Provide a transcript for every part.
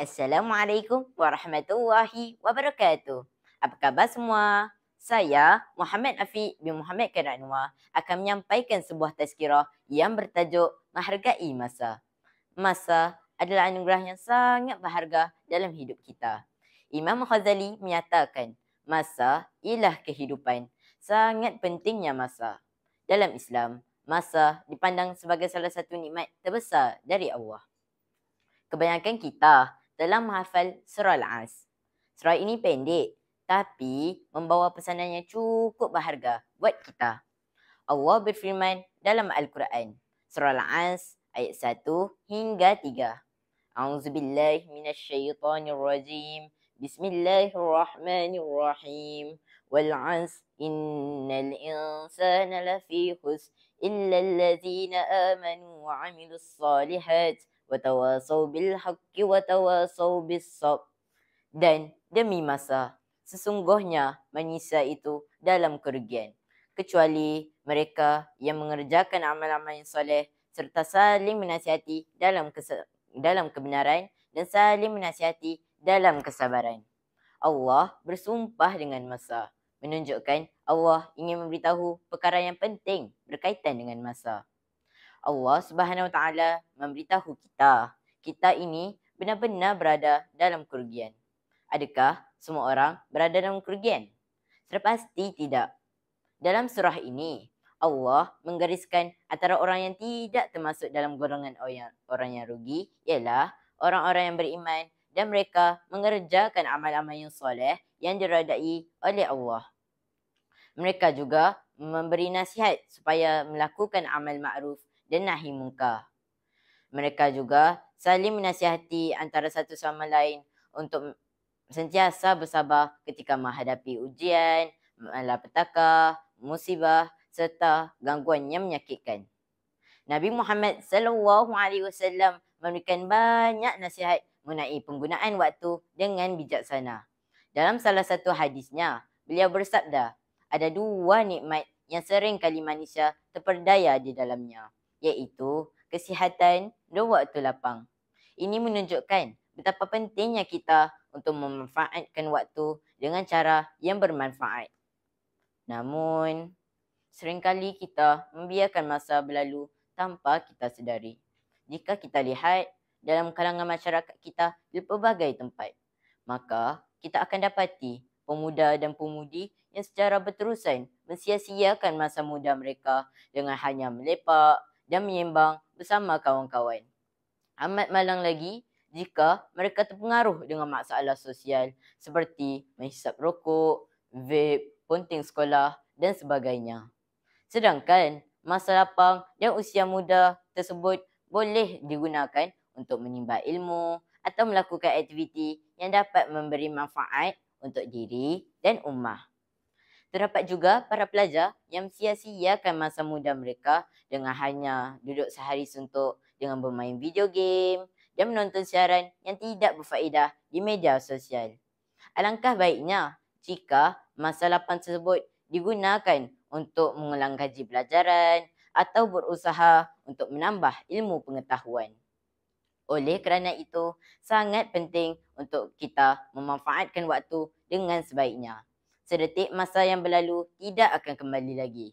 Assalamualaikum warahmatullahi wabarakatuh. Apa khabar semua? Saya Muhammad Afiq bin Muhammad Karanwa akan menyampaikan sebuah tazkirah yang bertajuk Menghargai Masa. Masa adalah anugerah yang sangat berharga dalam hidup kita. Imam Ghazali menyatakan, masa ialah kehidupan. Sangat pentingnya masa. Dalam Islam, masa dipandang sebagai salah satu nikmat terbesar dari Allah. Kebanyakan kita dalam menghafal surah Al-As. Surah ini pendek tapi membawa pesanannya cukup berharga buat kita. Allah berfirman dalam Al-Quran surah Al-As ayat 1 hingga 3. A'udzubillahi minasyaitonirrajim. Bismillahirrahmanirrahim. Wal 'ans innal insana lafi khus illa alladhina amanu wa 'amilus salihat watawasaw bilhaqqi watawasaw bisab. Dan demi masa, sesungguhnya manusia itu dalam kerugian. Kecuali mereka yang mengerjakan amal-amal yang soleh serta saling menasihati dalam dalam kebenaran dan saling menasihati dalam kesabaran. Allah bersumpah dengan masa. Menunjukkan Allah ingin memberitahu perkara yang penting berkaitan dengan masa. Allah Subhanahu Wa Taala memberitahu kita, kita ini benar-benar berada dalam kerugian. Adakah semua orang berada dalam kerugian? Terpasti tidak. Dalam surah ini, Allah menggariskan antara orang yang tidak termasuk dalam golongan orang yang rugi ialah orang-orang yang beriman dan mereka mengerjakan amal-amal yang soleh yang diradai oleh Allah. Mereka juga memberi nasihat supaya melakukan amal ma'ruf dan nahi mungkah. Mereka juga saling menasihati antara satu sama lain untuk sentiasa bersabar ketika menghadapi ujian, malapetaka, musibah serta gangguan yang menyakitkan. Nabi Muhammad sallallahu alaihi wasallam memberikan banyak nasihat mengenai penggunaan waktu dengan bijaksana. Dalam salah satu hadisnya, beliau bersabda, ada dua nikmat yang sering kali manusia terperdaya di dalamnya iaitu kesihatan dan waktu lapang. Ini menunjukkan betapa pentingnya kita untuk memanfaatkan waktu dengan cara yang bermanfaat. Namun, seringkali kita membiarkan masa berlalu tanpa kita sedari. Jika kita lihat dalam kalangan masyarakat kita di pelbagai tempat, maka kita akan dapati pemuda dan pemudi yang secara berterusan mensia masa muda mereka dengan hanya melepak, dan menyembang bersama kawan-kawan. Amat malang lagi jika mereka terpengaruh dengan masalah sosial seperti menghisap rokok, vape, ponting sekolah dan sebagainya. Sedangkan masa lapang dan usia muda tersebut boleh digunakan untuk menimba ilmu atau melakukan aktiviti yang dapat memberi manfaat untuk diri dan ummah terdapat juga para pelajar yang sia-siakan masa muda mereka dengan hanya duduk sehari suntuk dengan bermain video game dan menonton siaran yang tidak berfaedah di media sosial. Alangkah baiknya jika masa lapan tersebut digunakan untuk mengulang kaji pelajaran atau berusaha untuk menambah ilmu pengetahuan. Oleh kerana itu, sangat penting untuk kita memanfaatkan waktu dengan sebaiknya. Seretik masa yang berlalu tidak akan kembali lagi.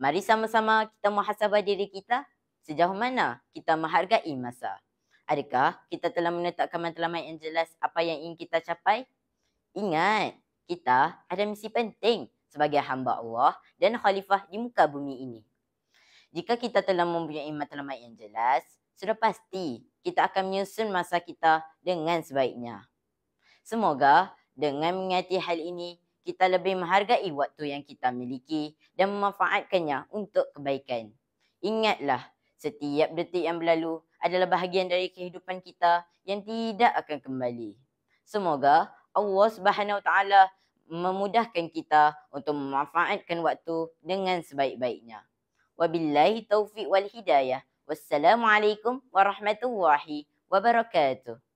Mari sama-sama kita muhasabah diri kita sejauh mana kita menghargai masa. Adakah kita telah menetapkan matlamat yang jelas apa yang ingin kita capai? Ingat, kita ada misi penting sebagai hamba Allah dan khalifah di muka bumi ini. Jika kita telah mempunyai matlamat yang jelas, sudah pasti kita akan menyusun masa kita dengan sebaiknya. Semoga dengan mengerti hal ini, kita lebih menghargai waktu yang kita miliki dan memanfaatkannya untuk kebaikan. Ingatlah, setiap detik yang berlalu adalah bahagian dari kehidupan kita yang tidak akan kembali. Semoga Allah Subhanahu taala memudahkan kita untuk memanfaatkan waktu dengan sebaik-baiknya. Wabillahi taufiq wal hidayah. Wassalamualaikum warahmatullahi wabarakatuh.